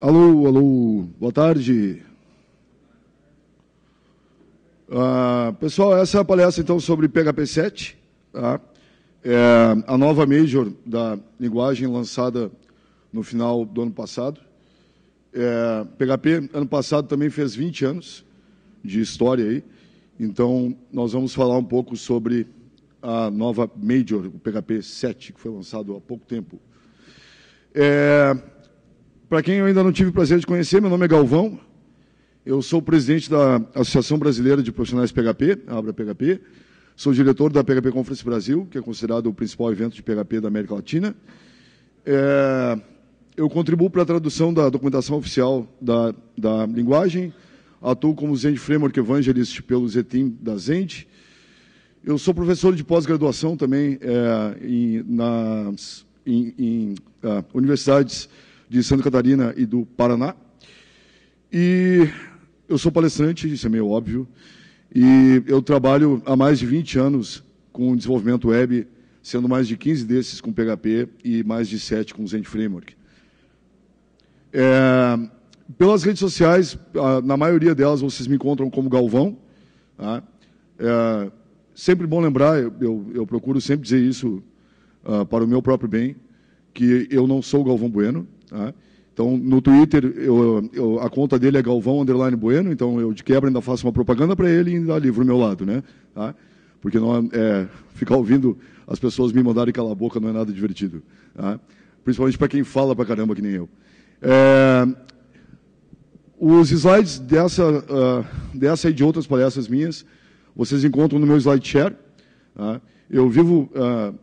Alô, alô, boa tarde. Ah, pessoal, essa é a palestra então sobre PHP 7, tá? é a nova major da linguagem lançada no final do ano passado. É, PHP, ano passado, também fez 20 anos de história aí, então nós vamos falar um pouco sobre a nova major, o PHP 7, que foi lançado há pouco tempo. É, para quem eu ainda não tive o prazer de conhecer, meu nome é Galvão. Eu sou presidente da Associação Brasileira de Profissionais PHP, Abra PHP. Sou diretor da PHP Conference Brasil, que é considerado o principal evento de PHP da América Latina. É, eu contribuo para a tradução da documentação oficial da, da linguagem. Atuo como Zend Framework Evangelist pelo Zetim da Zend. Eu sou professor de pós-graduação também é, em, nas em, em ah, universidades de Santa Catarina e do Paraná. E eu sou palestrante, isso é meio óbvio, e eu trabalho há mais de 20 anos com desenvolvimento web, sendo mais de 15 desses com PHP e mais de 7 com Zend Framework. É, pelas redes sociais, na maioria delas vocês me encontram como Galvão. Tá? É, sempre bom lembrar, eu, eu, procuro sempre dizer isso uh, para o meu próprio bem, que eu não sou Galvão Bueno, né? Então, no Twitter, eu, eu, a conta dele é Galvão Underline Bueno, então eu de quebra ainda faço uma propaganda para ele e ainda livro o meu lado, né? Tá? Porque não é, é, ficar ouvindo as pessoas me mandarem calar a boca não é nada divertido. Tá? Principalmente para quem fala para caramba que nem eu. É, os slides dessa, uh, dessa e de outras palestras minhas, vocês encontram no meu SlideShare. Tá? Eu vivo uh,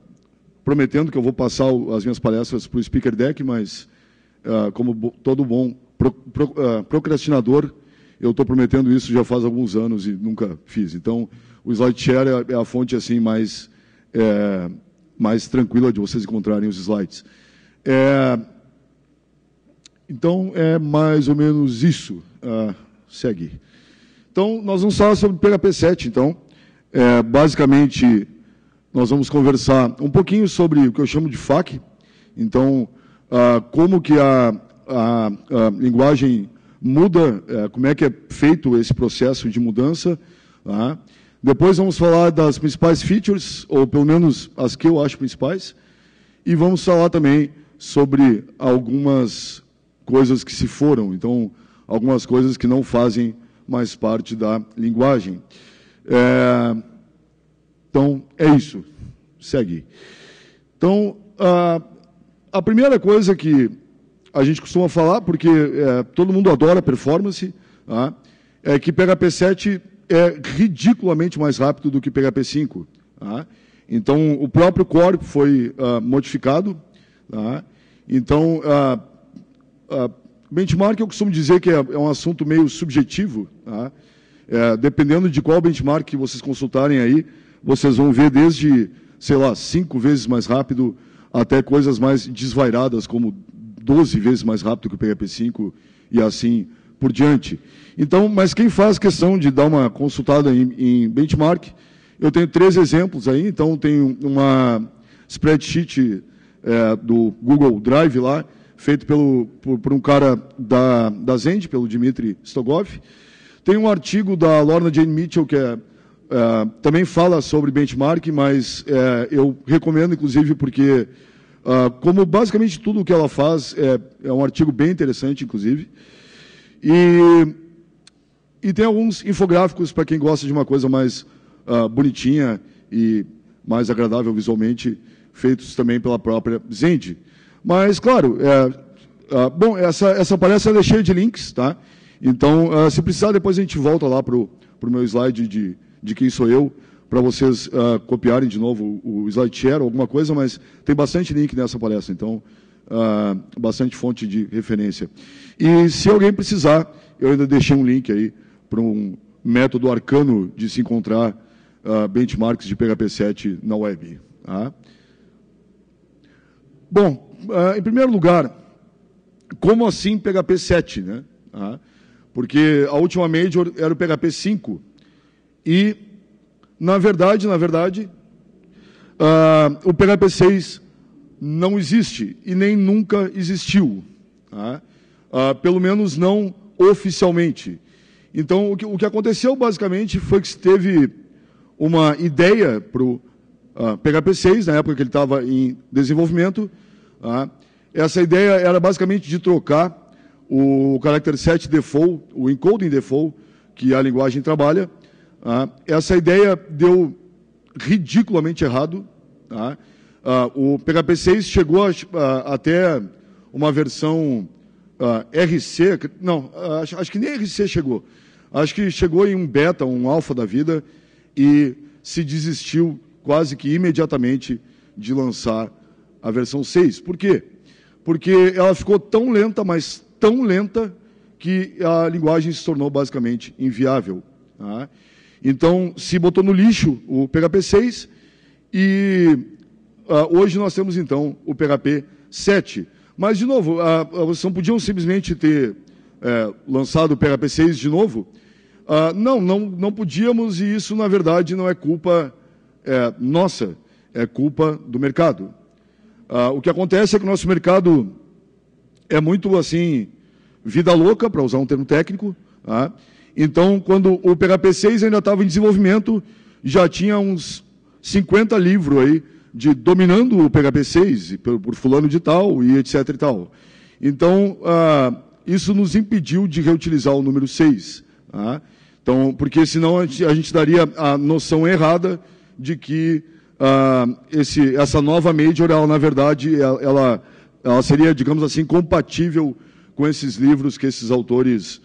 prometendo que eu vou passar as minhas palestras para o Speaker Deck, mas ah, como todo bom pro, pro, uh, procrastinador, eu estou prometendo isso já faz alguns anos e nunca fiz. Então, o SlideShare é, é a fonte assim mais, é, mais tranquila de vocês encontrarem os slides. É, então, é mais ou menos isso. Uh, segue. Então, nós vamos falar sobre PHP 7, então. É, basicamente, nós vamos conversar um pouquinho sobre o que eu chamo de FAQ. Então, ah, como que a, a, a linguagem muda, eh, como é que é feito esse processo de mudança. Tá? Depois vamos falar das principais features, ou pelo menos as que eu acho principais, e vamos falar também sobre algumas coisas que se foram, então algumas coisas que não fazem mais parte da linguagem. É, então é isso. Segue. Então, ah, a primeira coisa que a gente costuma falar, porque é, todo mundo adora performance, tá? é que PHP 7 é ridiculamente mais rápido do que PHP 5. Tá? Então, o próprio corpo foi uh, modificado. Tá? Então, uh, uh, benchmark eu costumo dizer que é, é um assunto meio subjetivo. Tá? É, dependendo de qual benchmark vocês consultarem aí, vocês vão ver desde, sei lá, cinco vezes mais rápido até coisas mais desvairadas, como 12 vezes mais rápido que o PHP5 e assim por diante. Então, mas quem faz questão de dar uma consultada em, em benchmark, eu tenho três exemplos aí, então tem uma spreadsheet é, do Google Drive lá, feito pelo, por, por um cara da, da Zend, pelo Dmitry Stogov. Tem um artigo da Lorna Jane Mitchell, que é ah, também fala sobre benchmark, mas é, eu recomendo, inclusive, porque, ah, como basicamente tudo o que ela faz, é, é, um artigo bem interessante, inclusive. E, e tem alguns infográficos para quem gosta de uma coisa mais ah, bonitinha e mais agradável visualmente, feitos também pela própria Zend. Mas, claro, é, bom, essa, essa palestra é cheia de links, tá? Então, se precisar, depois a gente volta lá para o meu slide de de quem sou eu, para vocês uh, copiarem de novo o slide share ou alguma coisa, mas tem bastante link nessa palestra, então, uh, bastante fonte de referência. E se alguém precisar, eu ainda deixei um link aí para um método arcano de se encontrar uh, benchmarks de PHP 7 na web. Tá? Bom, em primeiro lugar, como assim PHP 7? Né? Porque a última major era o PHP 5, e, na verdade, na verdade, uh, o PHP 6 não existe e nem nunca existiu. Uh, pelo menos não oficialmente. Então, o que, o que, aconteceu basicamente foi que se teve uma ideia para o uh, PHP 6, na época que ele estava em desenvolvimento. Uh, essa ideia era basicamente de trocar o caractere set default, o encoding default, que a linguagem trabalha, ah, essa ideia deu ridiculamente errado. Tá? Ah, o PHP 6 chegou a, até uma versão ah, RC, não, acho, acho, que nem RC chegou. Acho que chegou em um beta, um alfa da vida, e se desistiu quase que imediatamente de lançar a versão 6. Por quê? Porque ela ficou tão lenta, mas tão lenta, que a linguagem se tornou basicamente inviável. Tá? Então, se botou no lixo o PHP 6 e uh, hoje nós temos, então, o PHP 7. Mas, de novo, ah, ah, vocês não podiam simplesmente ter é, lançado o PHP 6 de novo? Uh, não, não, não podíamos e isso, na verdade, não é culpa é, nossa, é culpa do mercado. Uh, o que acontece é que o nosso mercado é muito, assim, vida louca, para usar um termo técnico, tá? Então, quando o PHP6 ainda estava em desenvolvimento, já tinha uns 50 livros aí de dominando o PHP6 por, por fulano de tal e etc e tal. Então, ah, isso nos impediu de reutilizar o número 6. Tá? Então, porque senão a gente, a gente, daria a noção errada de que ah, esse, essa nova major, ela, na verdade, ela, ela seria, digamos assim, compatível com esses livros que esses autores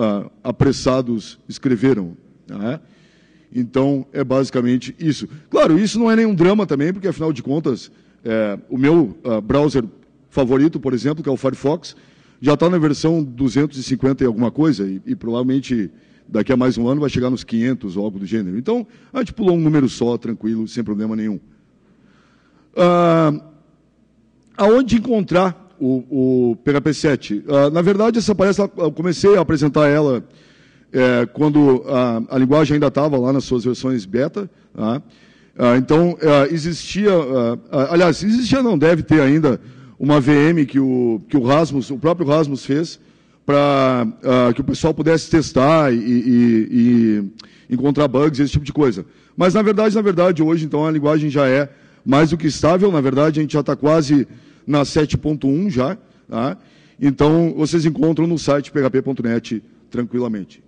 ah, apressados escreveram. Né? Então, é basicamente isso. Claro, isso não é nenhum drama também, porque afinal de contas, é, o meu ah, browser favorito, por exemplo, que é o Firefox, já está na versão 250 e alguma coisa, e, e, provavelmente daqui a mais um ano vai chegar nos 500 ou algo do gênero. Então, a gente pulou um número só, tranquilo, sem problema nenhum. Ah, aonde encontrar o, o PHP7. Uh, ah, na verdade, essa palestra, eu comecei a apresentar ela é, quando a, a, linguagem ainda estava lá nas suas versões beta. Uh, então, uh, existia, ah, aliás, existia não, deve ter ainda uma VM que o, que o Rasmus, o próprio Rasmus fez, para que o pessoal pudesse testar e, e, e encontrar bugs, esse tipo de coisa. Mas, na verdade, na verdade, hoje, então, a linguagem já é mais do que estável, na verdade, a gente já está quase na 7.1 já. Tá? Então, vocês encontram no site php.net tranquilamente.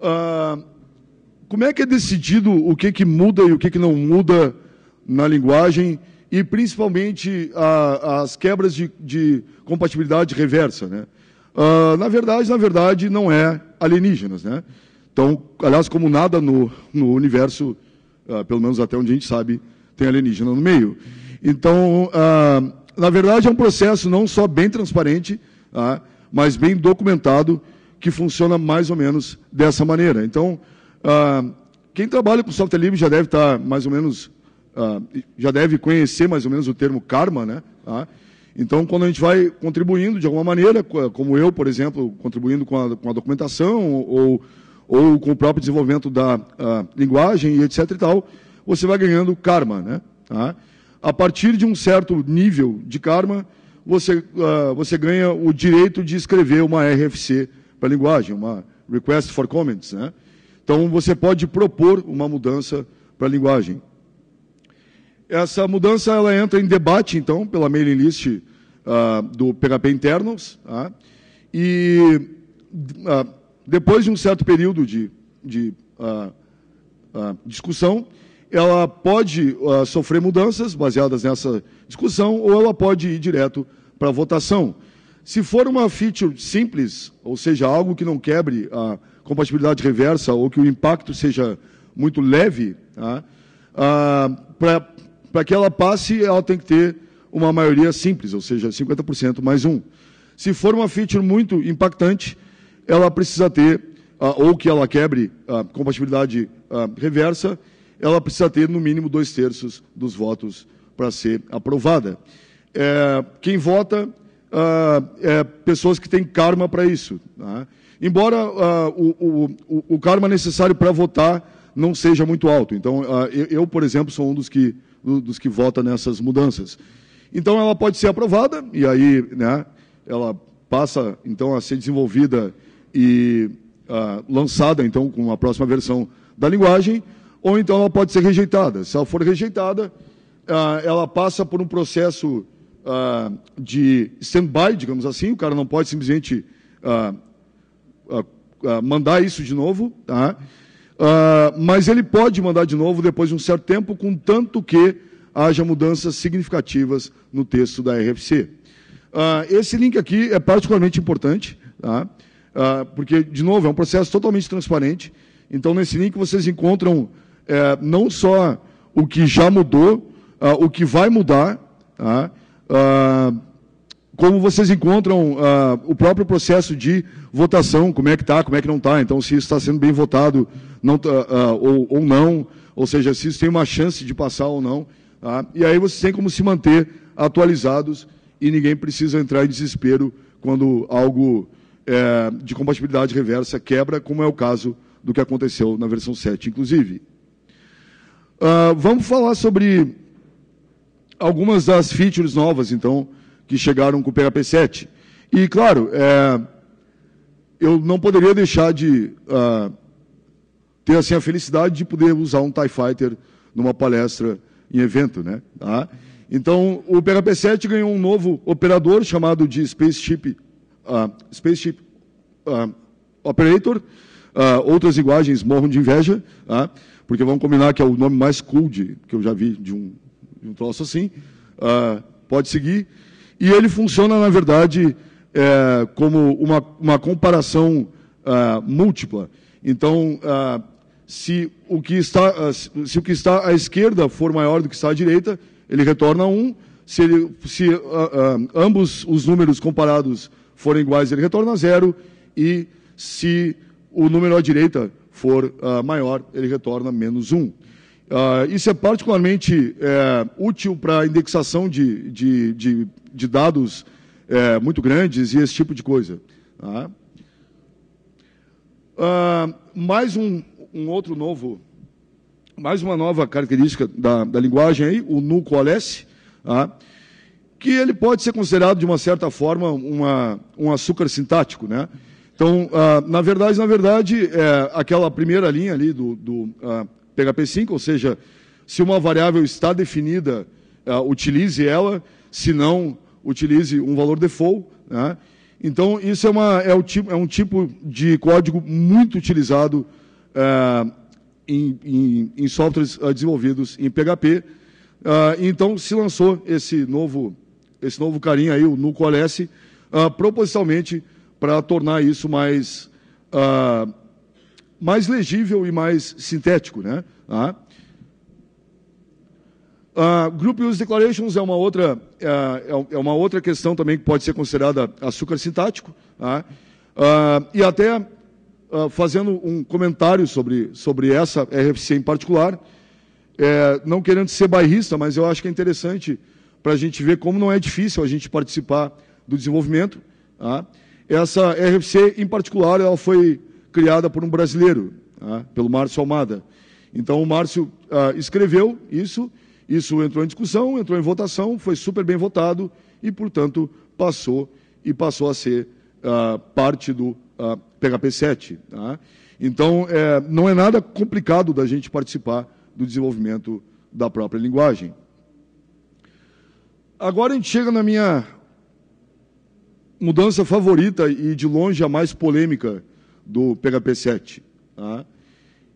Ah, como é que é decidido o que, que muda e o que, que não muda na linguagem e, principalmente, a, as quebras de, de compatibilidade reversa? Né? Ah, na verdade, na verdade, não é alienígenas. Né? Então, aliás, como nada no, no universo, ah, pelo menos até onde a gente sabe, tem alienígena no meio. Então, ah, na verdade, é um processo não só bem transparente, ah, mas bem documentado, que funciona mais ou menos dessa maneira. Então, ah, quem trabalha com software livre já deve estar tá mais ou menos, ah, já deve conhecer mais ou menos o termo karma, né? Tá? Então, quando a gente vai contribuindo de alguma maneira, como eu, por exemplo, contribuindo com a, com a documentação ou, ou com o próprio desenvolvimento da ah, linguagem e etc e tal, você vai ganhando karma, né? a partir de um certo nível de karma, você, uh, você ganha o direito de escrever uma RFC para a linguagem, uma Request for Comments. Né? Então, você pode propor uma mudança para a linguagem. Essa mudança ela entra em debate, então, pela mailing list uh, do PHP Internals. Uh, e ah, depois de um certo período de, de discussão, ela pode uh, sofrer mudanças baseadas nessa discussão ou ela pode ir direto para votação. Se for uma feature simples, ou seja, algo que não quebre a compatibilidade reversa ou que o impacto seja muito leve, uh, tá? ah, para que ela passe, ela tem que ter uma maioria simples, ou seja, 50% mais um. Se for uma feature muito impactante, ela precisa ter, uh, ou que ela quebre a compatibilidade reversa, ela precisa ter no mínimo dois terços dos votos para ser aprovada. É, quem vota uh, é pessoas que têm karma para isso. Né? Embora ah, o, o, o, karma necessário para votar não seja muito alto. Então, ah, eu, por exemplo, sou um dos que, dos que vota nessas mudanças. Então, ela pode ser aprovada, e aí né, ela passa então a ser desenvolvida e lançada então com a próxima versão da linguagem, ou então ela pode ser rejeitada. Se ela for rejeitada, ah, ela passa por um processo ah, de stand-by, digamos assim, o cara não pode simplesmente ah, mandar isso de novo, tá? mas ele pode mandar de novo depois de um certo tempo, contanto que haja mudanças significativas no texto da RFC. esse link aqui é particularmente importante, tá? porque, de novo, é um processo totalmente transparente. Então, nesse link, vocês encontram é, não só o que já mudou, uh, o que vai mudar, uh, como vocês encontram uh, o próprio processo de votação, como é que está, como é que não está, então se isso está sendo bem votado não, tá, ou, ou, não, ou seja, se isso tem uma chance de passar ou não. Tá? E aí vocês têm como se manter atualizados e ninguém precisa entrar em desespero quando algo é, de compatibilidade reversa quebra, como é o caso do que aconteceu na versão 7, inclusive. Uh, vamos falar sobre algumas das features novas, então, que chegaram com o PHP 7. E, claro, é, eu não poderia deixar de uh, ter assim, a felicidade de poder usar um TIE Fighter numa palestra em evento. Né? Tá? Então, o PHP 7 ganhou um novo operador chamado de Spaceship, uh, Spaceship Operator. outras linguagens morram de inveja. Tá? porque vamos combinar que é o nome mais cool de, que eu já vi de um, de um troço assim, uh, pode seguir. E ele funciona, na verdade, é, como uma, uma comparação uh, múltipla. Então, uh, se, o que está, se o que está à esquerda for maior do que está à direita, ele retorna 1. Um. Se, ele, se ambos os números comparados forem iguais, ele retorna 0. E se o número à direita for uh, maior, ele retorna menos um Uh, isso é particularmente é, útil para indexação de, de, de, de dados é, muito grandes e esse tipo de coisa. Uh, mais um, um, outro novo, mais uma nova característica da, da linguagem aí, o nucoalesce, tá? que ele pode ser considerado de uma certa forma uma, um açúcar sintático, né? Então, ah, na verdade, na verdade, é, aquela primeira linha ali do, do PHP ah, 5, ou seja, se uma variável está definida, ah, utilize ela, se não, utilize um valor default. Né? Então, isso é, uma, é, tipo, é, um tipo de código muito utilizado em, em, em, softwares desenvolvidos em PHP. então, se lançou esse novo, esse novo carinha aí, o NucoLS, propositalmente para tornar isso mais, uh, mais legível e mais sintético. Né? Uh, group Use Declarations é uma, outra, uh, é uma outra questão também que pode ser considerada açúcar sintático. Tá? Uh, e até fazendo um comentário sobre, sobre essa RFC em particular, é, não querendo ser bairrista, mas eu acho que é interessante para a gente ver como não é difícil a gente participar do desenvolvimento. Tá? Essa RFC, em particular, ela foi criada por um brasileiro, tá? pelo Márcio Almada. Então, o Márcio ah, escreveu isso, isso entrou em discussão, entrou em votação, foi super bem votado e, portanto, passou e passou a ser ah, parte do PHP ah, 7. Tá? Então, é, não é nada complicado da gente participar do desenvolvimento da própria linguagem. Agora a gente chega na minha mudança favorita e de longe a mais polêmica do PHP 7. Tá?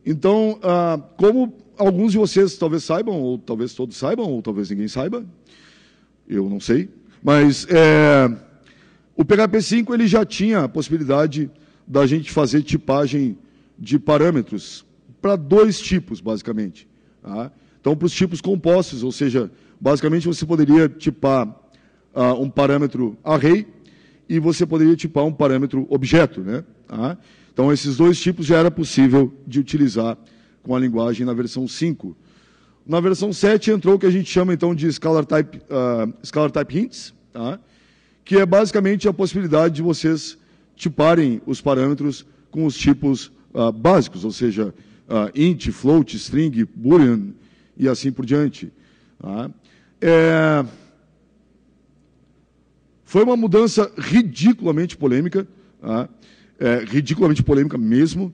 Então, ah, como alguns de vocês talvez saibam, ou talvez todos saibam, ou talvez ninguém saiba, eu não sei, mas é, o PHP 5 ele já tinha a possibilidade da gente fazer tipagem de parâmetros para dois tipos, basicamente. Tá? Então, para os tipos compostos, ou seja, basicamente você poderia tipar ah, um parâmetro array e você poderia tipar um parâmetro objeto. Né? Ah, então, esses dois tipos já era possível de utilizar com a linguagem na versão 5. Na versão 7 entrou o que a gente chama então de Scalar Type, uh, ah, Scalar type Hints, tá? que é basicamente a possibilidade de vocês tiparem os parâmetros com os tipos uh, básicos, ou seja, uh, int, float, string, boolean e assim por diante. Tá? É... Foi uma mudança ridiculamente polêmica, ah, é, ridiculamente polêmica mesmo.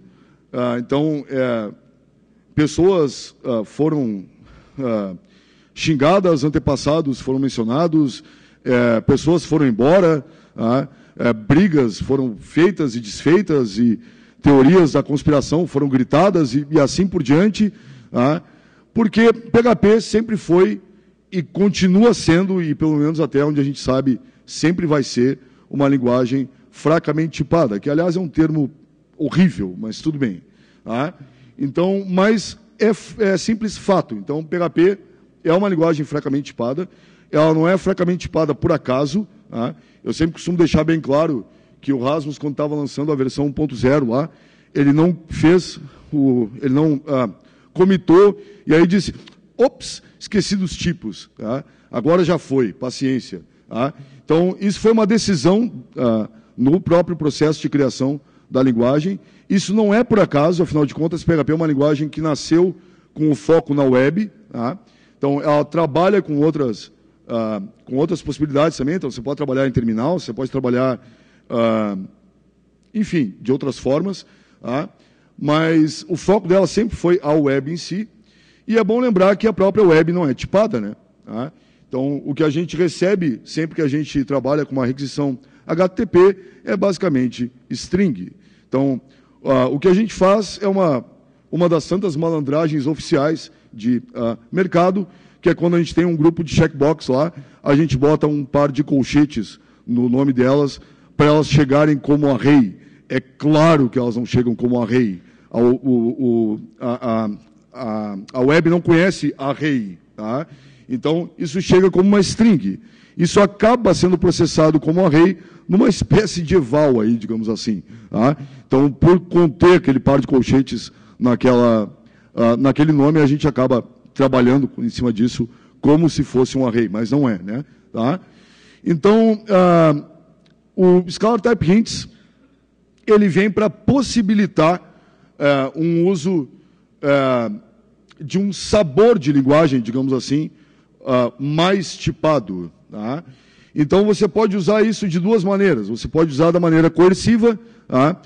Ah, então, é, pessoas ah, foram ah, xingadas, antepassados foram mencionados, é, pessoas foram embora, tá? é, brigas foram feitas e desfeitas, e teorias da conspiração foram gritadas e, e assim por diante, porque PHP sempre foi e continua sendo, e pelo menos até onde a gente sabe, sempre vai ser uma linguagem fracamente tipada, que aliás é um termo horrível, mas tudo bem. Tá? Então, mas é, é, simples fato. Então, PHP é uma linguagem fracamente tipada. Ela não é fracamente tipada por acaso. Tá? Eu sempre costumo deixar bem claro que o Rasmus, quando estava lançando a versão 1.0 lá, ele não fez, o, ele não ah, comitou e aí disse, ops, esqueci dos tipos. Tá? Agora já foi, paciência. Então, isso foi uma decisão ah, no próprio processo de criação da linguagem. Isso não é por acaso, afinal de contas, PHP é uma linguagem que nasceu com o foco na web. Tá? Então, ela trabalha com outras, ah, com outras possibilidades também. Então, você pode trabalhar em terminal, você pode trabalhar, ah, enfim, de outras formas. Tá? Mas o foco dela sempre foi a web em si. E é bom lembrar que a própria web não é tipada, né? Tá? Então, o que a gente recebe sempre que a gente trabalha com uma requisição HTTP é basicamente string. Então, uh, o que a gente faz é uma, uma das tantas malandragens oficiais de uh, mercado, que é quando a gente tem um grupo de checkbox lá, a gente bota um par de colchetes no nome delas para elas chegarem como array. É claro que elas não chegam como array. A, o, o, a, a, a, a web não conhece array. Tá? Então, isso chega como uma string. Isso acaba sendo processado como array numa espécie de eval, aí, digamos assim. Tá? Então, por conter aquele par de colchetes naquela, uh, naquele nome, a gente acaba trabalhando em cima disso como se fosse um array, mas não é. Né? Tá? Então, uh, o Scalar Type Hints ele vem para possibilitar uh, um uso eh, de um sabor de linguagem, digamos assim, uh, mais tipado. Tá? Então você pode usar isso de duas maneiras. Você pode usar da maneira coerciva, tá?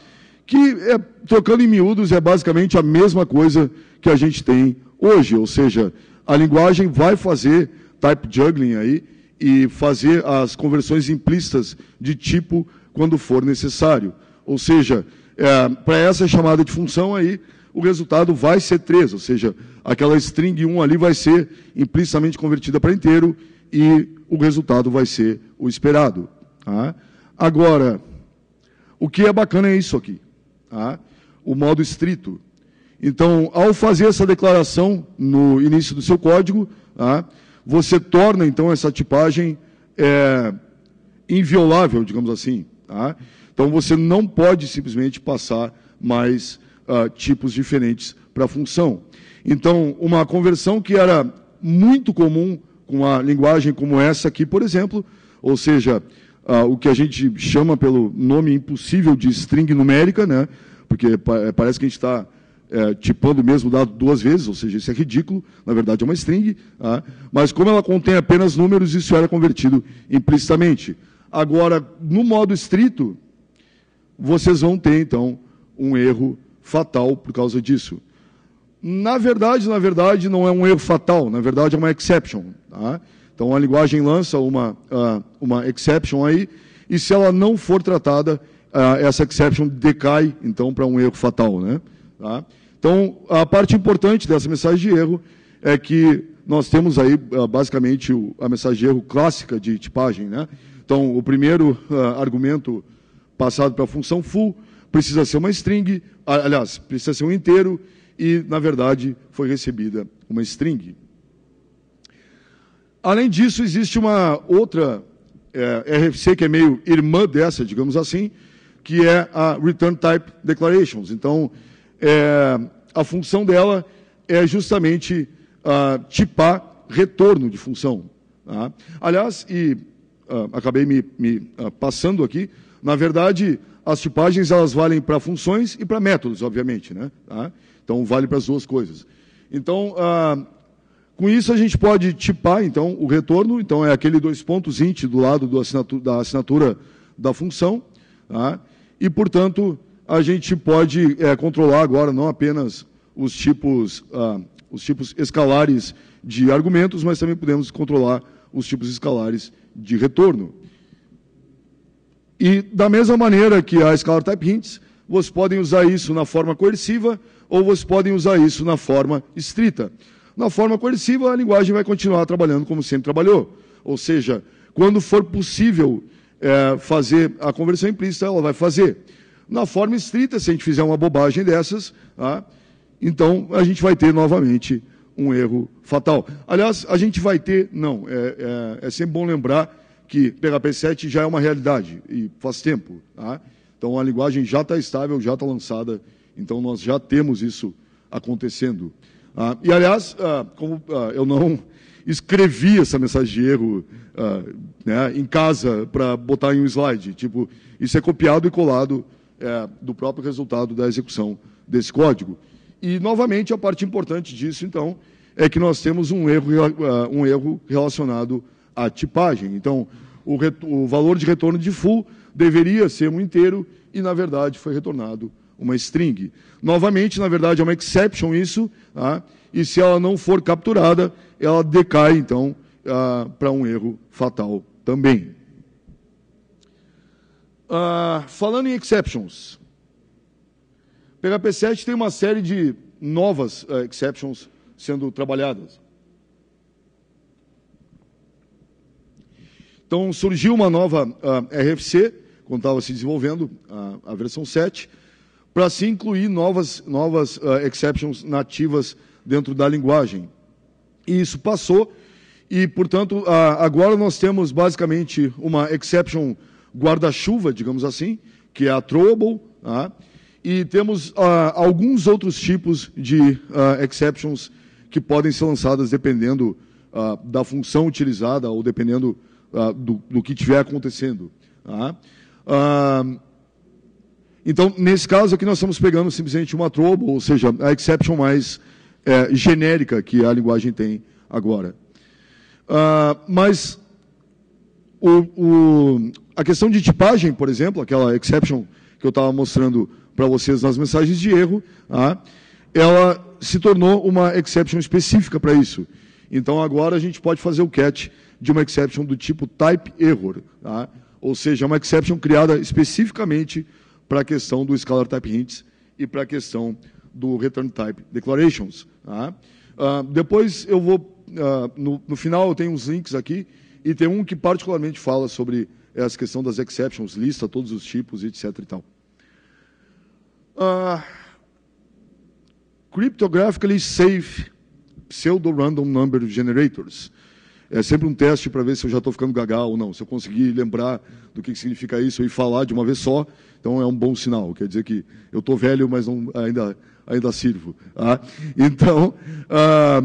que é, trocando em miúdos é basicamente a mesma coisa que a gente tem hoje, ou seja, a linguagem vai fazer type juggling aí e fazer as conversões implícitas de tipo quando for necessário. Ou seja, é, para essa chamada de função aí, o resultado vai ser 3, ou seja, aquela string 1 ali vai ser implicitamente convertida para inteiro e o resultado vai ser o esperado. Tá? Agora, o que é bacana é isso aqui, tá? o modo estrito. Então, ao fazer essa declaração no início do seu código, tá? você torna então essa tipagem é, inviolável, digamos assim. Tá? Então, você não pode simplesmente passar mais uh, tipos diferentes para a função. Então, uma conversão que era muito comum com a linguagem como essa aqui, por exemplo, ou seja, uh, o que a gente chama pelo nome impossível de string numérica, né? porque pa eh, parece que a gente está é, eh, tipando o mesmo dado duas vezes, ou seja, isso é ridículo, na verdade é uma string, tá? mas como ela contém apenas números, isso era convertido implicitamente. Agora, no modo estrito, vocês vão ter, então, um erro fatal por causa disso. Na verdade, na verdade, não é um erro fatal, na verdade é uma exception. Tá? Então a linguagem lança uma, uh, uma exception aí, e se ela não for tratada, uh, essa exception decai então para um erro fatal. Né? Tá? Então a parte importante dessa mensagem de erro é que nós temos aí uh, basicamente o, a mensagem de erro clássica de tipagem. Né? Então o primeiro argumento passado para a função full precisa ser uma string, aliás, precisa ser um inteiro, e na verdade foi recebida uma string. Além disso, existe uma outra é, RFC que é meio irmã dessa, digamos assim, que é a Return Type Declarations. Então, é, a função dela é justamente uh, tipar retorno de função. Tá? Aliás, e ah, acabei me, me ah, passando aqui, na verdade, as tipagens elas valem para funções e para métodos, obviamente, né? Tá? Então vale para as duas coisas. Então ah, com isso a gente pode tipar então o retorno, então é aquele dois pontos int do lado do assinatura, da assinatura da função, tá? e portanto a gente pode é, controlar agora não apenas os tipos ah, os tipos escalares de argumentos, mas também podemos controlar os tipos escalares de retorno. E da mesma maneira que a Escala type hints, vocês podem usar isso na forma coerciva ou vocês podem usar isso na forma estrita. Na forma coerciva, a linguagem vai continuar trabalhando como sempre trabalhou. Ou seja, quando for possível é, fazer a conversão implícita, ela vai fazer. Na forma estrita, se a gente fizer uma bobagem dessas, tá? então a gente vai ter novamente um erro fatal. Aliás, a gente vai ter, não, é, é, é sempre bom lembrar que PHP 7 já é uma realidade e faz tempo. Tá? Então a linguagem já está estável, já está lançada, então nós já temos isso acontecendo. Ah, e aliás, ah, como ah, eu não escrevi essa mensagem de erro ah, né, em casa para botar em um slide, tipo, isso é copiado e colado é, do próprio resultado da execução desse código. E novamente a parte importante disso, então, é que nós temos um erro, ah, um erro relacionado a, tipagem. Então, o, o, valor de retorno de full deveria ser um inteiro e, na verdade, foi retornado uma string. Novamente, na verdade, é uma exception isso, tá? e se ela não for capturada, ela decai, então, ah, para um erro fatal também. Ah, falando em exceptions, PHP 7 tem uma série de novas uh, exceptions sendo trabalhadas. Então, surgiu uma nova ah, RFC, quando estava se desenvolvendo a, a versão 7, para se incluir novas, novas uh, exceptions nativas dentro da linguagem. E isso passou, e, portanto, uh, agora nós temos basicamente uma exception guarda-chuva, digamos assim, que é a throwable, uh, tá? e temos ah, alguns outros tipos de exceptions que podem ser lançadas dependendo da função utilizada ou dependendo ah, do, do, que estiver acontecendo. Tá? Ah, então, nesse caso aqui, nós estamos pegando simplesmente uma trouble, ou seja, a exception mais é, genérica que a linguagem tem agora. Uh, mas o, o, a questão de tipagem, por exemplo, aquela exception que eu estava mostrando para vocês nas mensagens de erro, tá? ela se tornou uma exception específica para isso. Então, agora a gente pode fazer o catch de uma exception do tipo type error, tá? ou seja, uma exception criada especificamente para a questão do scalar type hints e para a questão do return type declarations. Tá? Uh, depois eu vou, uh, no, no, final eu tenho uns links aqui, e tem um que particularmente fala sobre essa questão das exceptions, lista todos os tipos, etc. E tal. Uh, cryptographically safe pseudo-random number generators é sempre um teste para ver se eu já estou ficando gagal ou não. Se eu conseguir lembrar do que, que significa isso e falar de uma vez só, então é um bom sinal. Quer dizer que eu estou velho, mas não, ainda, ainda sirvo. Ah, então, ah,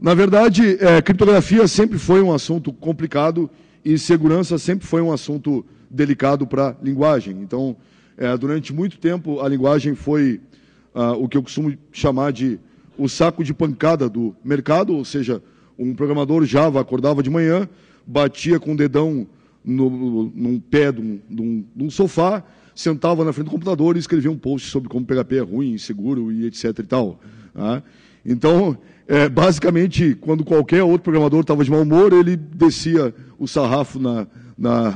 na verdade, é, criptografia sempre foi um assunto complicado e segurança sempre foi um assunto delicado para a linguagem. Então, é, durante muito tempo, a linguagem foi ah, o que eu costumo chamar de o saco de pancada do mercado, ou seja, um programador Java acordava de manhã, batia com o dedão no, num pé de um, de, um, de um, sofá, sentava na frente do computador e escrevia um post sobre como PHP é ruim, inseguro e etc e tal. Tá? Então, é, basicamente, quando qualquer outro programador estava de mau humor, ele descia o sarrafo na, na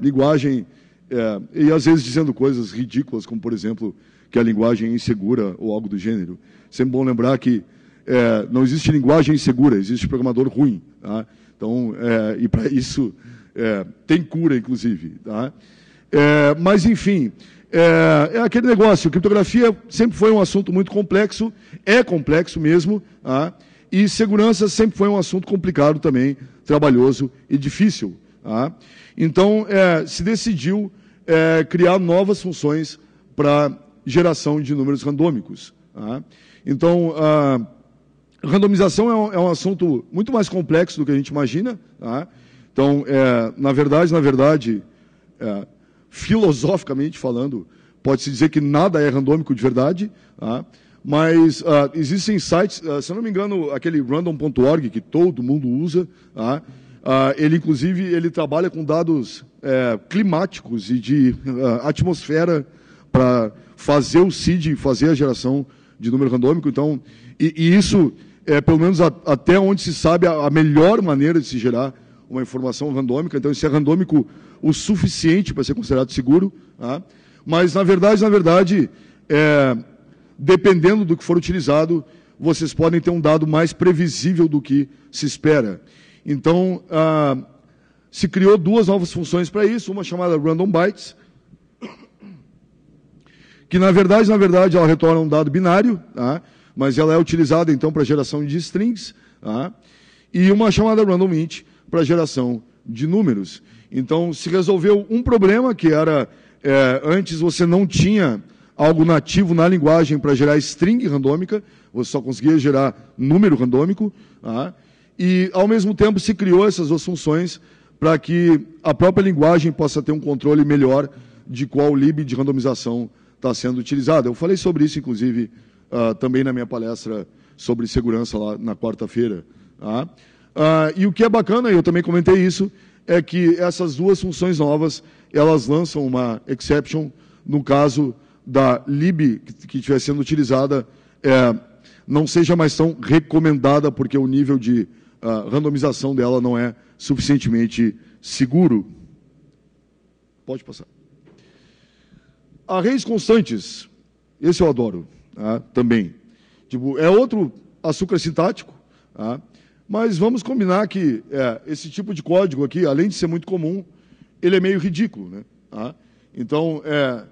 linguagem é, e às vezes dizendo coisas ridículas, como por exemplo que a linguagem é insegura ou algo do gênero. Sempre bom lembrar que é, não existe linguagem segura, existe programador ruim. Tá? Então, é, e para isso é, tem cura, inclusive. Tá? É, mas, enfim, é, é, aquele negócio. Criptografia sempre foi um assunto muito complexo, é complexo mesmo, tá? e segurança sempre foi um assunto complicado também, trabalhoso e difícil. Tá? Então, é, se decidiu criar novas funções para geração de números randômicos. Tá? Então, ah, randomização é um, é um, assunto muito mais complexo do que a gente imagina. Tá? Então, é, na verdade, na verdade, é, filosoficamente falando, pode-se dizer que nada é randômico de verdade, tá? mas uh, existem sites, uh, se eu não me engano, aquele random.org que todo mundo usa, tá? uh, ele inclusive ele trabalha com dados é, climáticos e de atmosfera para fazer o CID, fazer a geração de número randômico. Então, e, e isso é, pelo menos a, até onde se sabe, a, a, melhor maneira de se gerar uma informação randômica. Então, isso é randômico o suficiente para ser considerado seguro. Tá? Mas, na verdade, na verdade, é, dependendo do que for utilizado, vocês podem ter um dado mais previsível do que se espera. Então, ah, se criou duas novas funções para isso, uma chamada Random Bytes, que na verdade, na verdade, ela retorna um dado binário, tá? mas ela é utilizada então para geração de strings tá? e uma chamada random int para geração de números. Então se resolveu um problema que era é, antes você não tinha algo nativo na linguagem para gerar string randômica, você só conseguia gerar número randômico, tá? e ao mesmo tempo se criou essas duas funções para que a própria linguagem possa ter um controle melhor de qual lib de randomização está sendo utilizado. Eu falei sobre isso, inclusive, uh, também na minha palestra sobre segurança lá na quarta-feira. Tá? Uh, e o que é bacana, eu também comentei isso, é que essas duas funções novas, elas lançam uma exception, no caso da lib que estiver sendo utilizada, é, não seja mais tão recomendada, porque o nível de uh, randomização dela não é suficientemente seguro. Pode passar. Arrays constantes, esse eu adoro ah, também. Tipo, é outro açúcar sintático, ah, mas vamos combinar que é, esse tipo de código aqui, além de ser muito comum, ele é meio ridículo. Né? Ah, então, é,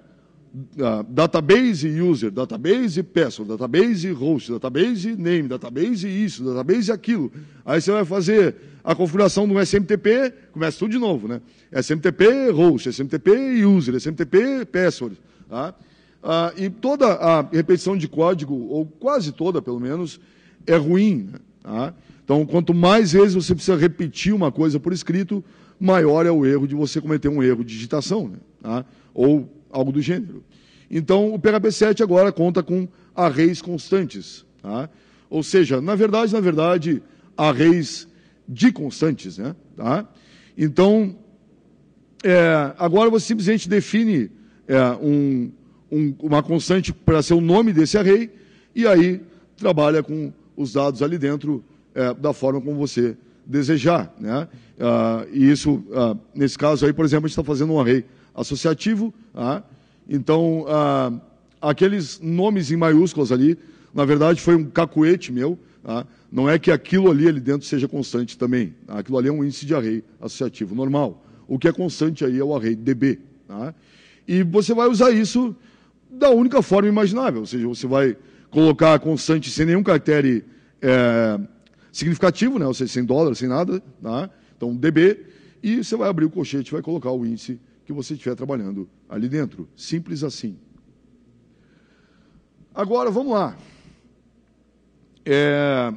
ah, database user, database password, database host, database name, database isso, database aquilo. Aí você vai fazer a configuração do SMTP, começa tudo de novo, né? SMTP host, SMTP user, SMTP password. ah ah, e toda a repetição de código, ou quase toda pelo menos, é ruim. Tá? Então, quanto mais vezes você precisa repetir uma coisa por escrito, maior é o erro de você cometer um erro de digitação, né? Tá? ou algo do gênero. Então, o PHP 7 agora conta com arrays constantes. Tá? Ou seja, na verdade, na verdade, arrays de constantes. Né? Tá? Então, é, agora você simplesmente define é, um, um, uma constante para ser o nome desse array, e aí trabalha com os dados ali dentro é, da forma como você desejar. Né? Ah, e isso, ah, nesse caso aí, por exemplo, a gente está fazendo um array associativo, tá? então, ah, então aqueles nomes em maiúsculas ali, na verdade foi um cacuete meu, tá? não é que aquilo ali, ali dentro seja constante também, tá? aquilo ali é um índice de array associativo normal. O que é constante aí é o array db. E você vai usar isso da única forma imaginável. Ou seja, você vai colocar a constante sem nenhum caractere é, significativo, né? ou seja, sem dólar, sem nada. Tá? Então, DB, e você vai abrir o colchete e vai colocar o índice que você estiver trabalhando ali dentro. Simples assim. Agora, vamos lá. É...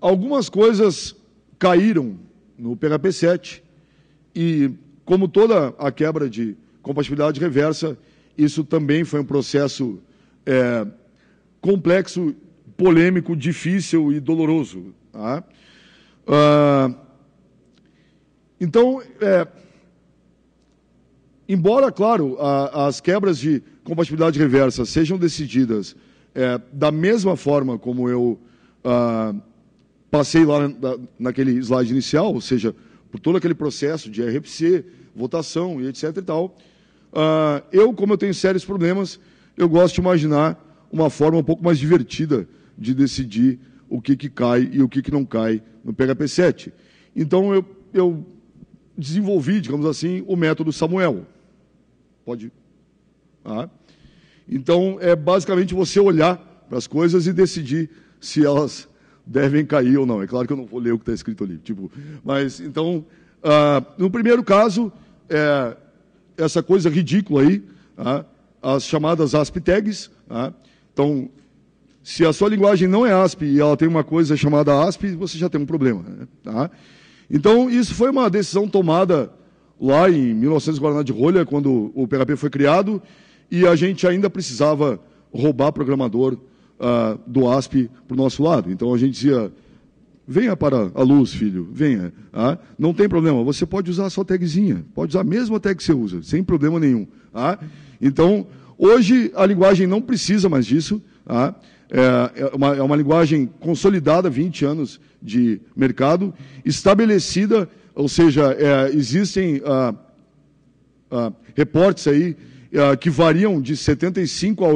Algumas coisas caíram no PHP 7 e, como toda a quebra de compatibilidade reversa. Isso também foi um processo é, complexo, polêmico, difícil e doloroso. Tá? Ah, então, é, embora, claro, a, as quebras de compatibilidade reversa sejam decididas é, da mesma forma como eu ah, passei lá na, naquele slide inicial, ou seja, por todo aquele processo de RPC, votação e etc e tal, Uh, eu, como eu tenho sérios problemas, eu gosto de imaginar uma forma um pouco mais divertida de decidir o que, que cai e o que, que não cai no PHP7. Então, eu, eu desenvolvi, digamos assim, o método Samuel. Pode. Ah. Então, é basicamente você olhar para as coisas e decidir se elas devem cair ou não. É claro que eu não vou ler o que está escrito ali. Tipo, mas, então, uh, no primeiro caso, é, essa coisa ridícula aí, ah, as chamadas ASP tags. Ah. então, se a sua linguagem não é ASP e ela tem uma coisa chamada ASP, você já tem um problema. Né? Tá? Então, isso foi uma decisão tomada lá em 1900 Guaraná de Rolha, quando o PHP foi criado, e a gente ainda precisava roubar programador ah, do ASP para o nosso lado. Então, a gente dizia, Venha para a luz, filho, venha. Ah, não tem problema, você pode usar a sua tagzinha, pode usar a mesma tag que você usa, sem problema nenhum. Ah, então, hoje a linguagem não precisa mais disso. Ah, é, uma, é uma linguagem consolidada, 20 anos de mercado, estabelecida, ou seja, é, existem ah, ah, reportes aí ah, que variam de 75% a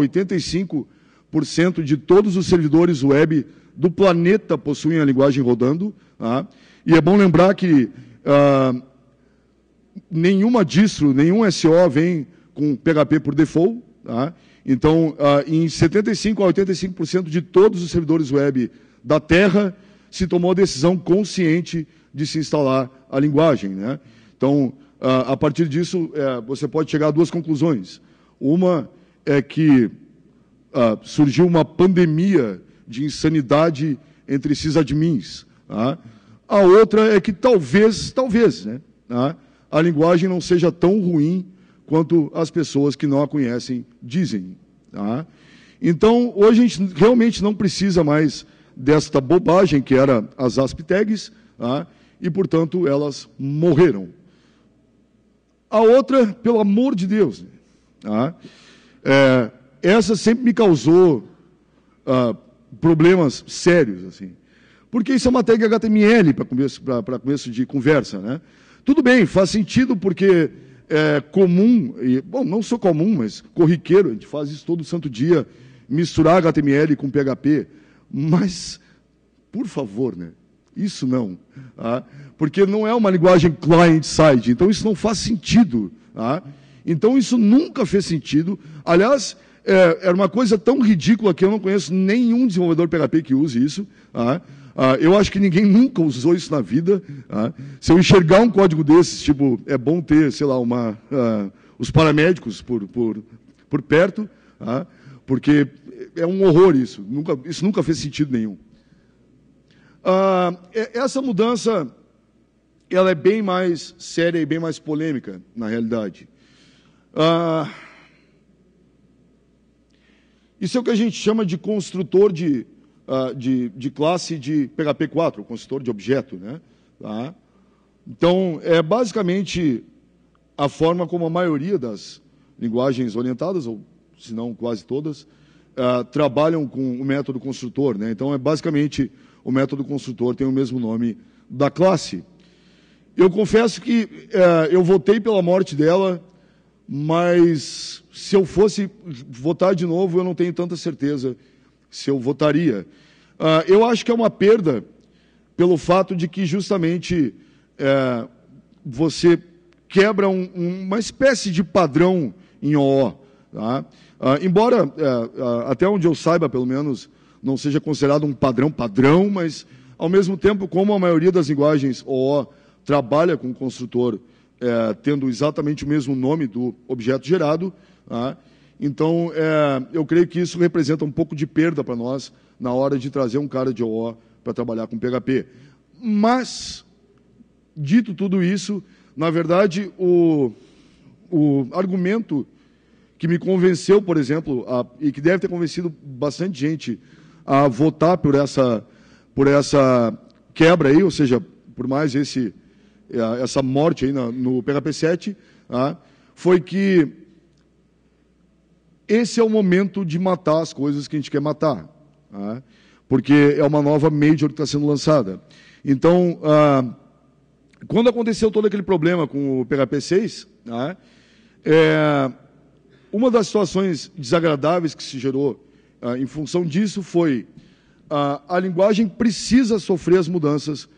85% de todos os servidores web do planeta possuem a linguagem rodando. Tá? E é bom lembrar que ah, nenhuma distro, nenhum SO vem com PHP por default. Tá? Então, ah, em 75% a 85% de todos os servidores web da Terra se tomou a decisão consciente de se instalar a linguagem. Né? Então, ah, a partir disso, é, você pode chegar a duas conclusões. Uma é que ah, surgiu uma pandemia de insanidade entre esses admins. Tá? A outra é que talvez, talvez, né, tá? a linguagem não seja tão ruim quanto as pessoas que não a conhecem dizem. Tá? Então, hoje a gente realmente não precisa mais desta bobagem que era as ASP tags, tá? e, portanto, elas morreram. A outra, pelo amor de Deus, né? tá? é, essa sempre me causou uh, problemas sérios, assim. Porque isso é uma tag HTML para começo, começo de conversa, né? Tudo bem, faz sentido porque é comum, e, bom, não sou comum, mas corriqueiro, a gente faz isso todo santo dia, misturar HTML com PHP, mas, por favor, né? Isso não, tá? porque não é uma linguagem client-side, então isso não faz sentido. Tá? Então isso nunca fez sentido. Aliás, é, era uma coisa tão ridícula que eu não conheço nenhum desenvolvedor PHP que use isso. Tá? Ah, eu acho que ninguém nunca usou isso na vida. Tá? Se eu enxergar um código desses, tipo, é bom ter, sei lá, uma, ah, os paramédicos por, por, por perto, tá? porque é um horror isso. Nunca, isso nunca fez sentido nenhum. Ah, essa mudança ela é bem mais séria e bem mais polêmica, na realidade. Uh, isso é o que a gente chama de construtor de, uh, de, de, classe de PHP 4, construtor de objeto. Né? Tá? Então, é basicamente a forma como a maioria das linguagens orientadas, ou se não quase todas, uh, trabalham com o método construtor. Né? Então, é basicamente o método construtor tem o mesmo nome da classe. Eu confesso que uh, eu votei pela morte dela mas se eu fosse votar de novo, eu não tenho tanta certeza se eu votaria. Uh, eu acho que é uma perda pelo fato de que justamente é, você quebra um, uma espécie de padrão em OO. Tá? Uh, embora, é, até onde eu saiba, pelo menos, não seja considerado um padrão padrão, mas, ao mesmo tempo, como a maioria das linguagens OO trabalha com o construtor é, tendo exatamente o mesmo nome do objeto gerado. Tá? Então, é, eu creio que isso representa um pouco de perda para nós na hora de trazer um cara de OO para trabalhar com PHP. Mas, dito tudo isso, na verdade, o, o argumento que me convenceu, por exemplo, a, e que deve ter convencido bastante gente a votar por essa, por essa quebra aí, ou seja, por mais esse é, essa morte aí no PHP-7, tá? foi que esse é o momento de matar as coisas que a gente quer matar, tá? porque é uma nova major que está sendo lançada. Então, ah, quando aconteceu todo aquele problema com o PHP-6, tá? é, uma das situações desagradáveis que se gerou ah, em função disso foi ah, a linguagem precisa sofrer as mudanças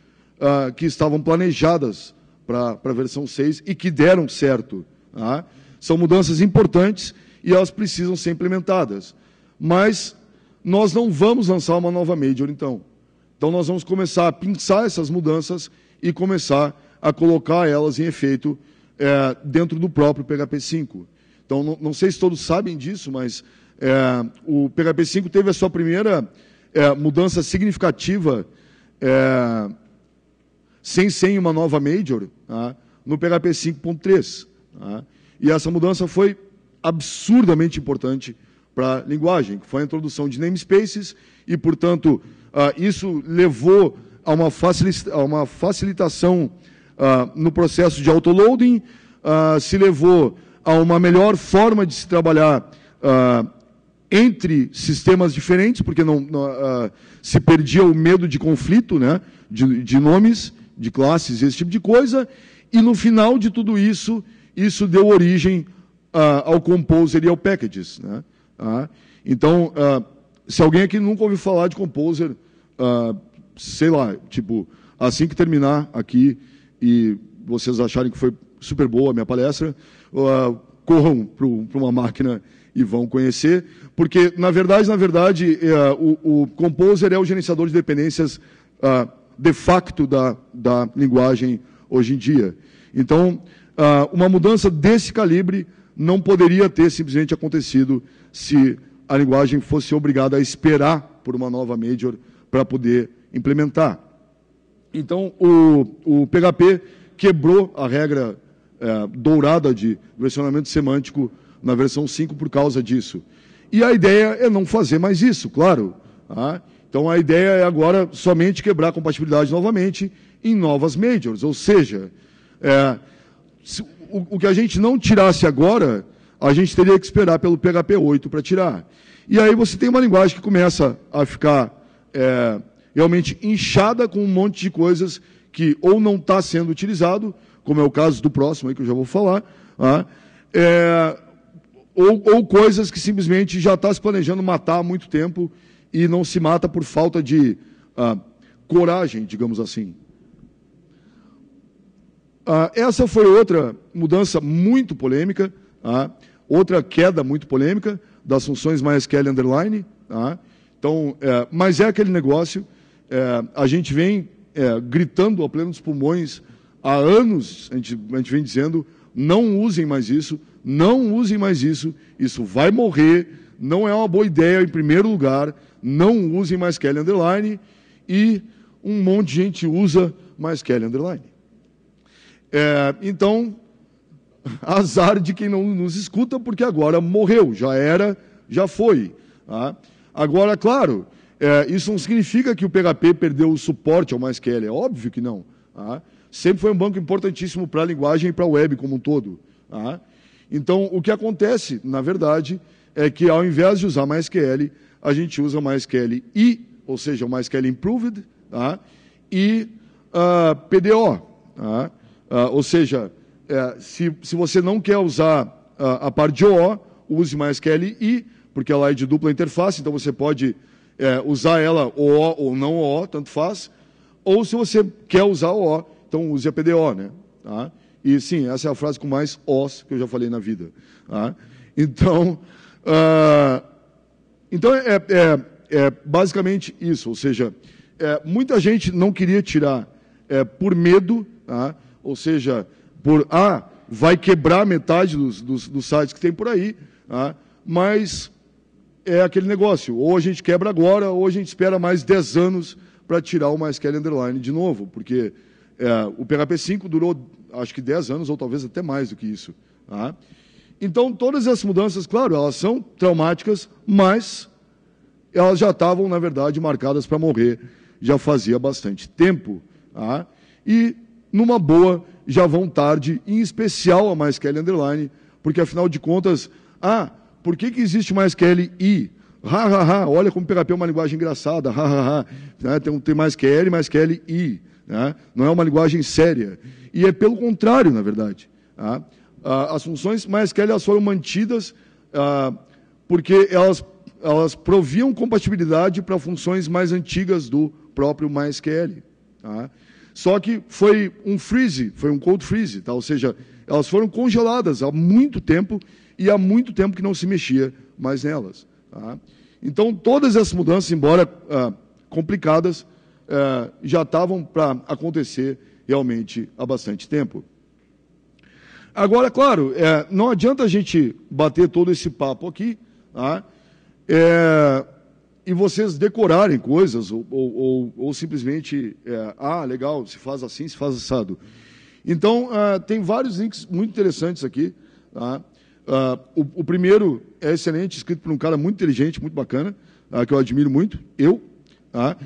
uh, que estavam planejadas para a versão 6 e que deram certo. Tá? São mudanças importantes e elas precisam ser implementadas. Mas nós não vamos lançar uma nova Major, então. Então nós vamos começar a pensar essas mudanças e começar a colocar elas em efeito eh, dentro do próprio PHP 5. Então, não, não, sei se todos sabem disso, mas é, o PHP 5 teve a sua primeira é, mudança significativa sem sem uma nova major tá? no PHP 5.3. Tá? E essa mudança foi absurdamente importante para a linguagem, que foi a introdução de namespaces e, portanto, uh, isso levou a uma, facilita a uma facilitação uh, no processo de autoloading, uh, se levou a uma melhor forma de se trabalhar entre sistemas diferentes, porque não, não se perdia o medo de conflito né, de, de nomes, de classes, esse tipo de coisa. E no final de tudo isso, isso deu origem ah, ao Composer e ao Packages. Né? Ah, então, ah, se alguém aqui nunca ouviu falar de Composer, sei lá, tipo, assim que terminar aqui e vocês acharem que foi super boa a minha palestra, corram para uma máquina e vão conhecer, porque, na verdade, na verdade, eh, o, o Composer é o gerenciador de dependências de facto da, da linguagem hoje em dia. Então, ah, uma mudança desse calibre não poderia ter simplesmente acontecido se a linguagem fosse obrigada a esperar por uma nova major para poder implementar. Então, o, o PHP quebrou a regra é, dourada de versionamento semântico na versão 5 por causa disso. E a ideia é não fazer mais isso, claro. Tá? Então a ideia é agora somente quebrar a compatibilidade novamente em novas majors, ou seja, é, se, o, o, que a gente não tirasse agora, a gente teria que esperar pelo PHP 8 para tirar. E aí você tem uma linguagem que começa a ficar é, realmente inchada com um monte de coisas que ou não está sendo utilizado, como é o caso do próximo aí que eu já vou falar, ah, é, ou, ou, coisas que simplesmente já está se planejando matar há muito tempo e não se mata por falta de ah, coragem, digamos assim. Ah, essa foi outra mudança muito polêmica, tá? outra queda muito polêmica das funções MySQL Underline. Tá? Então, é, mas é aquele negócio, é, a gente vem é, gritando a pleno dos pulmões há anos, a gente, a gente vem dizendo, não usem mais isso, não usem mais isso, isso vai morrer, não é uma boa ideia, em primeiro lugar, não usem mais Kelly Underline, e um monte de gente usa mais Kelly Underline. É, então, azar de quem não nos escuta, porque agora morreu, já era, já foi. Tá? Agora, claro, é, isso não significa que o PHP perdeu o suporte ao MySQL, é óbvio que não. Tá? Sempre foi um banco importantíssimo para a linguagem e para a web como um todo. Tá? Então, o que acontece, na verdade, é que ao invés de usar MySQL, a gente usa MySQL I, ou seja, o MySQL Improved, tá? e uh, ah, PDO. Tá? Uh, ou seja, uh, se, se você não quer usar ah, a parte de OO, use MySQL I, porque ela é de dupla interface, então você pode é, usar ela OO ou não OO, tanto faz. Ou se você quer usar OO, então use a PDO. Né? Tá? E sim, essa é a frase com mais Os que eu já falei na vida. Tá? Então, ah, então, é, é, é, basicamente isso. Ou seja, é, muita gente não queria tirar é, por medo, tá? ou seja, por. Ah, vai quebrar metade dos, dos, dos sites que tem por aí, tá? mas é aquele negócio. Ou a gente quebra agora, ou a gente espera mais 10 anos para tirar o MySQL Underline de novo, porque é, o PHP 5 durou acho que 10 anos, ou talvez até mais do que isso. Tá? Então, todas essas mudanças, claro, elas são traumáticas, mas elas já estavam, na verdade, marcadas para morrer já fazia bastante tempo. Tá? E, numa boa, já vão tarde, em especial a Mais Kelly Underline, porque, afinal de contas, ah, por que, que existe Mais Kelly e? Ha, ha, ha, olha como PHP é uma linguagem engraçada, ha, ha, ha. Né? Tem, tem Mais Kelly, Mais Kelly e. Né? Não é uma linguagem séria. E é pelo contrário, na verdade. Tá? ah, as funções MySQL elas foram mantidas ah, porque elas, elas proviam compatibilidade para funções mais antigas do próprio MySQL. Tá? Só que foi um freeze, foi um cold freeze, tá? ou seja, elas foram congeladas há muito tempo e há muito tempo que não se mexia mais nelas. Tá? Então, todas essas mudanças, embora ah, complicadas, ah, já estavam para acontecer realmente há bastante tempo. Agora, claro, é, não adianta a gente bater todo esse papo aqui tá? é, e vocês decorarem coisas ou, ou, ou, ou simplesmente, é, ah, legal, se faz assim, se faz assado. Então, é, tem vários links muito interessantes aqui. Tá? É, o, o, primeiro é excelente, escrito por um cara muito inteligente, muito bacana, tá? que eu admiro muito, eu. Tá?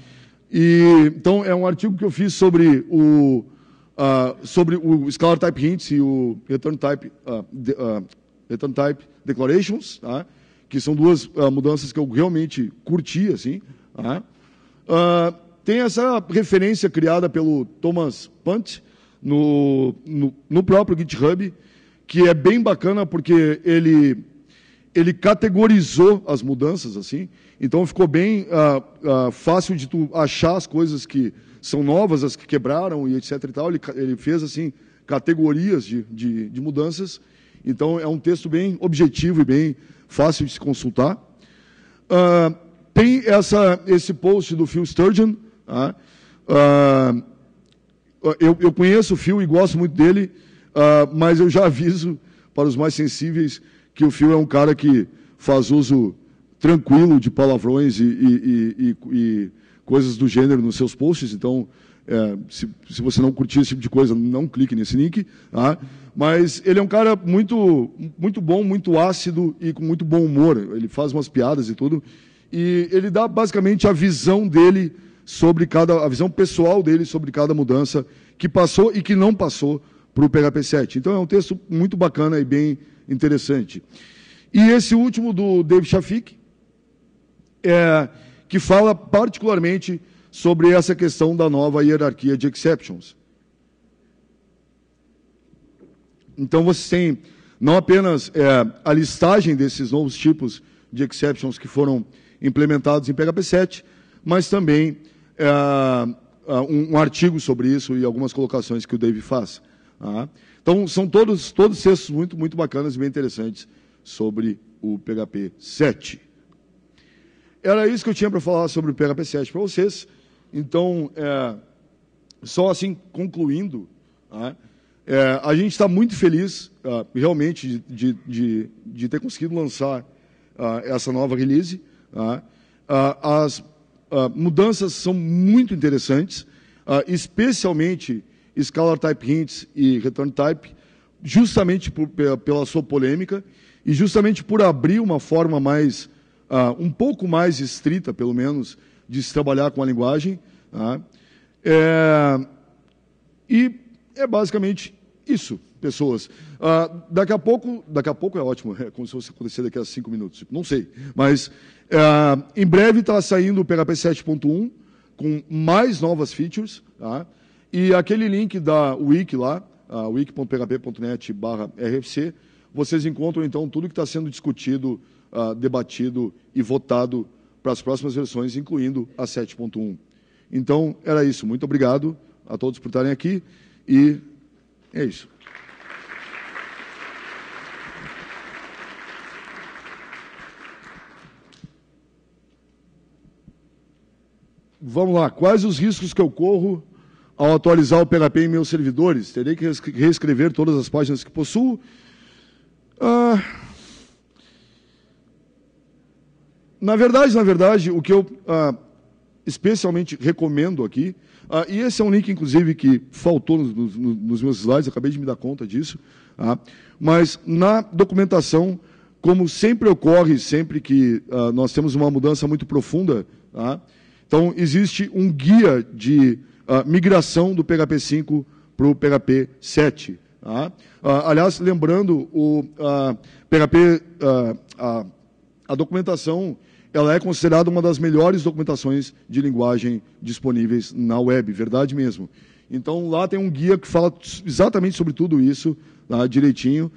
E, então, é um artigo que eu fiz sobre o uh, sobre o scalar Type Hints e o Return Type, uh, de, uh, Return Type Declarations, tá? que são duas mudanças que eu realmente curti, assim. Tá? tem essa referência criada pelo Thomas Punt no, no, no próprio GitHub, que é bem bacana porque ele ele categorizou as mudanças assim, então ficou bem uh, uh, fácil de tu achar as coisas que são novas as que quebraram e etc e tal. Ele, ele fez assim categorias de, de, de mudanças. Então é um texto bem objetivo e bem fácil de se consultar. Uh, tem essa, esse post do Phil Sturgeon. Uh, eu, eu, conheço o Phil e gosto muito dele, uh, mas eu já aviso para os mais sensíveis que o Phil é um cara que faz uso tranquilo de palavrões e, e, e, e coisas do gênero nos seus posts, então é, se, se, você não curtir esse tipo de coisa, não clique nesse link. Tá? Mas ele é um cara muito, muito bom, muito ácido e com muito bom humor. Ele faz umas piadas e tudo. E ele dá basicamente a visão dele sobre cada, a visão pessoal dele sobre cada mudança que passou e que não passou para o PHP 7. Então é um texto muito bacana e bem interessante. E esse último do Dave Shafik é que fala particularmente sobre essa questão da nova hierarquia de exceptions. Então, você tem não apenas é, a listagem desses novos tipos de exceptions que foram implementados em PHP 7, mas também é, um, um, artigo sobre isso e algumas colocações que o Dave faz. Ah, então, são todos, todos textos muito, muito bacanas e bem interessantes sobre o PHP 7. Era isso que eu tinha para falar sobre o PHP7 para vocês. Então, é, só assim, concluindo, né, é, a gente está muito feliz, uh, realmente, de, de, de, ter conseguido lançar uh, essa nova release. Uh, as mudanças são muito interessantes, especialmente Scalar Type Hints e Return Type, justamente por, pela sua polêmica e justamente por abrir uma forma mais ah, um pouco mais estrita, pelo menos, de se trabalhar com a linguagem. Tá? É, e é basicamente isso, pessoas. Ah, daqui a pouco, daqui a pouco é ótimo, é como se fosse acontecer daqui a cinco minutos, tipo, não sei. Mas é, em breve está saindo o PHP 7.1 com mais novas features. Tá? E aquele link da wiki lá, uh, wiki.php.net barra RFC, vocês encontram então tudo que está sendo discutido ah, debatido e votado para as próximas versões, incluindo a 7.1. Então, era isso. Muito obrigado a todos por estarem aqui e é isso. Vamos lá. Quais os riscos que eu corro ao atualizar o PHP em meus servidores? Terei que reescrever todas as páginas que possuo. Ah. Na verdade, na verdade, o que eu ah, especialmente recomendo aqui, ah, e esse é um link, inclusive, que faltou nos, nos, nos meus slides, acabei de me dar conta disso, ah, mas na documentação, como sempre ocorre, sempre que ah, nós temos uma mudança muito profunda, tá? então existe um guia de ah, migração do PHP 5 para o PHP 7. Ah, aliás, lembrando, o ah, PHP, ah, a documentação ela é considerada uma das melhores documentações de linguagem disponíveis na web, verdade mesmo. Então lá tem um guia que fala exatamente sobre tudo isso, tá, direitinho.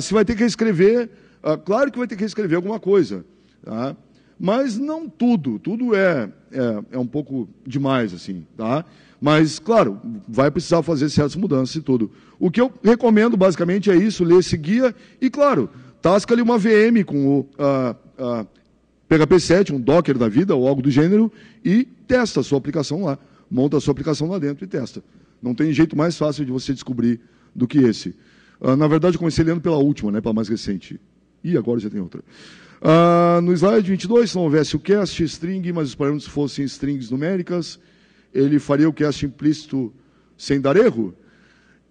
se ah, vai ter que escrever, ah, claro que vai ter que escrever alguma coisa, tá? mas não tudo. Tudo é, é, é um pouco demais assim, tá? Mas, claro, vai precisar fazer certas mudanças e tudo. O que eu recomendo, basicamente, é isso, ler esse guia e, claro, tasca ali uma VM com o uh, uh, PHP 7, um Docker da vida ou algo do gênero, e testa a sua aplicação lá. Monta a sua aplicação lá dentro e testa. Não tem jeito mais fácil de você descobrir do que esse. Uh, na verdade, comecei lendo pela última, né, pela mais recente. E agora já tem outra. Uh, no slide 22, se não houvesse o cast string, mas os parâmetros fossem strings numéricas, ele faria o cast implícito sem dar erro?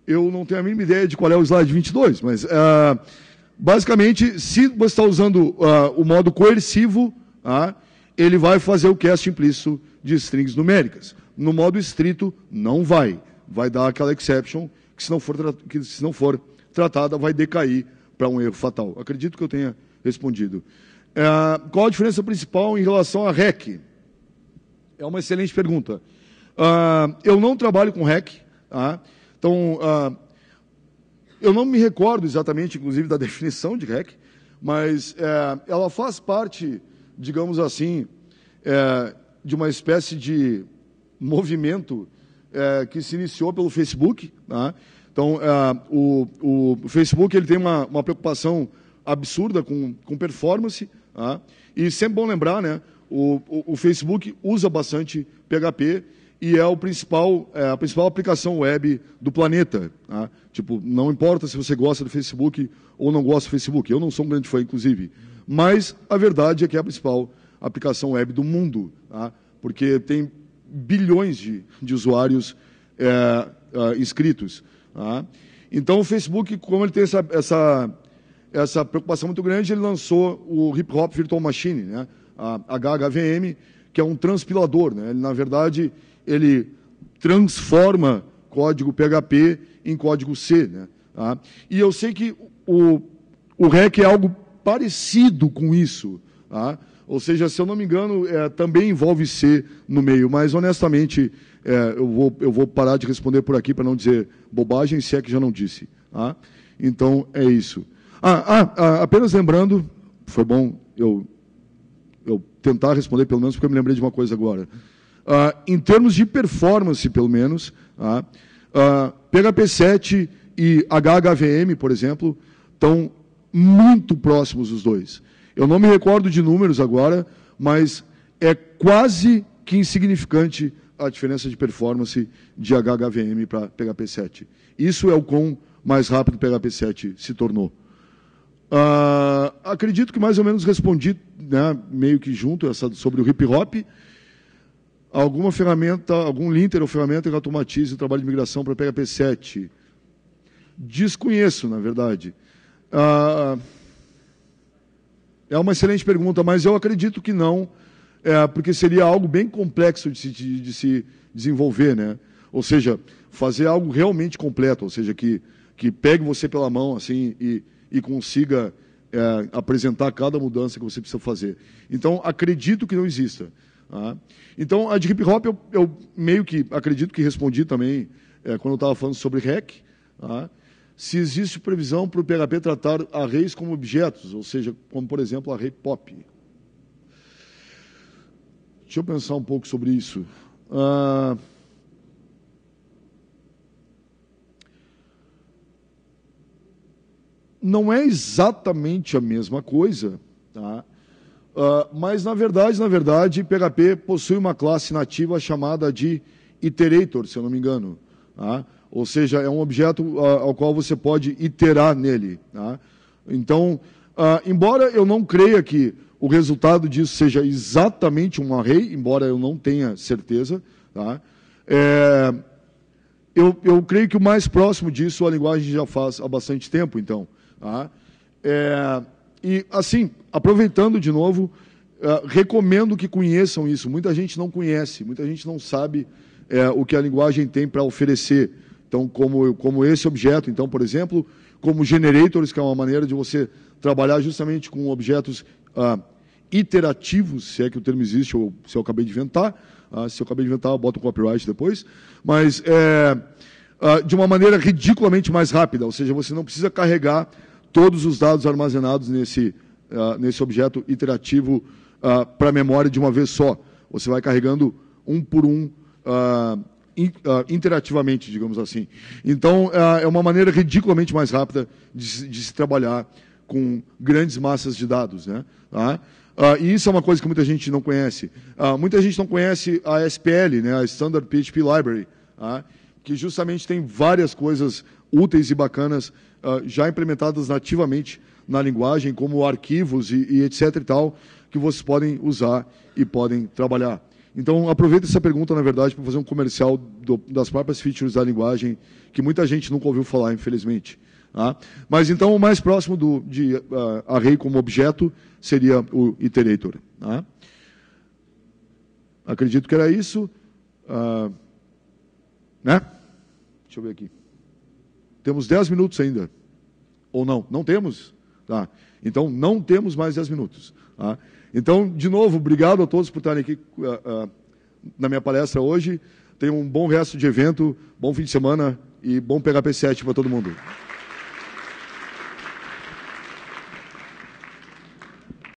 Eu não tenho a mínima ideia de qual é o slide 22, mas... Uh, Basicamente, se você está usando uh, o modo coercivo, uh, ele vai fazer o cast implícito de strings numéricas. No modo estrito, não vai. Vai dar aquela exception que, se não for, que, se não for tratada, vai decair para um erro fatal. Acredito que eu tenha respondido. Uh, qual a diferença principal em relação a REC? É uma excelente pergunta. eu não trabalho com REC. Tá? Então, eu não me recordo exatamente, inclusive, da definição de REC, mas é, ela faz parte, digamos assim, é, de uma espécie de movimento é, que se iniciou pelo Facebook. Né? Então, é, o, o, Facebook ele tem uma, uma preocupação absurda com, com performance. Né? E sempre bom lembrar, né? O, o, o, Facebook usa bastante PHP e é o principal, é a principal aplicação web do planeta. Tá? Tipo, não importa se você gosta do Facebook ou não gosta do Facebook, eu não sou um grande fã, inclusive, mas a verdade é que é a principal aplicação web do mundo, tá? porque tem bilhões de, de usuários é, é, inscritos. Tá? Então, o Facebook, como ele tem essa, essa, essa preocupação muito grande, ele lançou o Hip Hop Virtual Machine, né? a HHVM, que é um transpilador. Né? Ele, na verdade, ele transforma código PHP em código C. Né? Tá? E eu sei que o, o REC é algo parecido com isso. Tá? Ou seja, se eu não me engano, é, também envolve C no meio, mas honestamente é, eu, vou, eu vou parar de responder por aqui para não dizer bobagem, se é que já não disse. Tá? Então é isso. Ah, ah, ah, apenas lembrando, foi bom eu, eu tentar responder pelo menos, porque eu me lembrei de uma coisa agora. Ah, em termos de performance, pelo menos, uh, tá? ah, PHP7 e HHVM, por exemplo, estão muito próximos os dois. Eu não me recordo de números agora, mas é quase que insignificante a diferença de performance de HHVM para PHP7. Isso é o quão mais rápido PHP7 se tornou. Ah, acredito que mais ou menos respondi, né, meio que junto, essa sobre o hip-hop. hip hop alguma ferramenta, algum linter ou ferramenta que automatize o trabalho de migração para PHP 7? Desconheço, na verdade. Ah, é uma excelente pergunta, mas eu acredito que não, é, porque seria algo bem complexo de se, de, de se desenvolver, né? Ou seja, fazer algo realmente completo, ou seja, que, que pegue você pela mão assim e, e consiga é, apresentar cada mudança que você precisa fazer. Então, acredito que não exista. Ah. Então, a de hip hop, eu, eu, meio que acredito que respondi também é, quando eu estava falando sobre REC. Ah. Se existe previsão para o PHP tratar arrays como objetos, ou seja, como, por exemplo, array pop. Deixa eu pensar um pouco sobre isso. Ah, não é exatamente a mesma coisa, tá? Uh, mas, na verdade, na verdade, PHP possui uma classe nativa chamada de iterator, se eu não me engano. Tá? Ou seja, é um objeto uh, ao qual você pode iterar nele. Tá? Então, uh, embora eu não creia que o resultado disso seja exatamente um array, embora eu não tenha certeza, tá? É, eu, eu, creio que o mais próximo disso a linguagem já faz há bastante tempo, então. Tá? É, e, assim, aproveitando de novo, uh, recomendo que conheçam isso. Muita gente não conhece, muita gente não sabe eh, o que a linguagem tem para oferecer. Então, como, como esse objeto, então, por exemplo, como generators, que é uma maneira de você trabalhar justamente com objetos uh, iterativos, se é que o termo existe, ou se eu acabei de inventar. Ah, se eu acabei de inventar, eu boto o copyright depois. Mas eh, ah, de uma maneira ridiculamente mais rápida, ou seja, você não precisa carregar todos os dados armazenados nesse, uh, nesse objeto interativo uh, ah, para a memória de uma vez só. Você vai carregando um por um uh, in, interativamente, digamos assim. Então, é uma maneira ridiculamente mais rápida de, de, se trabalhar com grandes massas de dados. Né? Tá? e isso é uma coisa que muita gente não conhece. muita gente não conhece a SPL, né? a Standard PHP Library, tá? que justamente tem várias coisas úteis e bacanas ah, já implementadas nativamente na linguagem, como arquivos e, e etc e tal, que vocês podem usar e podem trabalhar. Então, aproveito essa pergunta, na verdade, para fazer um comercial do, das próprias features da linguagem, que muita gente nunca ouviu falar, infelizmente. Tá? Mas, então, o mais próximo do, de uh, array como objeto seria o iterator. Tá? Acredito que era isso. Uh, né? Deixa eu ver aqui. Temos 10 minutos ainda. Ou não? Não temos? Tá. Então, não temos mais 10 minutos. Tá? Então, de novo, obrigado a todos por estarem aqui uh, uh, na minha palestra hoje. Tenham um bom resto de evento, bom fim de semana e bom PHP 7 para todo mundo.